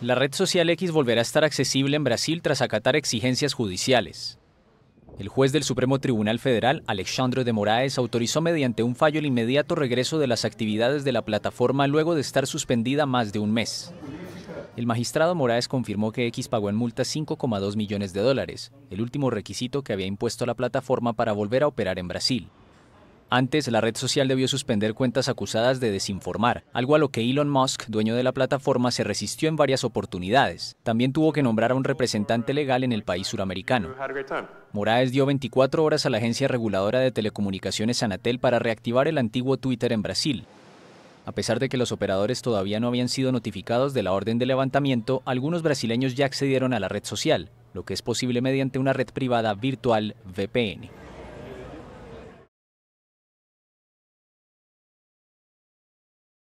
La red social X volverá a estar accesible en Brasil tras acatar exigencias judiciales. El juez del Supremo Tribunal Federal, Alexandre de Moraes, autorizó mediante un fallo el inmediato regreso de las actividades de la plataforma luego de estar suspendida más de un mes. El magistrado Moraes confirmó que X pagó en multa 5,2 millones de dólares, el último requisito que había impuesto la plataforma para volver a operar en Brasil. Antes, la red social debió suspender cuentas acusadas de desinformar, algo a lo que Elon Musk, dueño de la plataforma, se resistió en varias oportunidades. También tuvo que nombrar a un representante legal en el país suramericano. Moraes dio 24 horas a la agencia reguladora de telecomunicaciones Anatel para reactivar el antiguo Twitter en Brasil. A pesar de que los operadores todavía no habían sido notificados de la orden de levantamiento, algunos brasileños ya accedieron a la red social, lo que es posible mediante una red privada virtual VPN.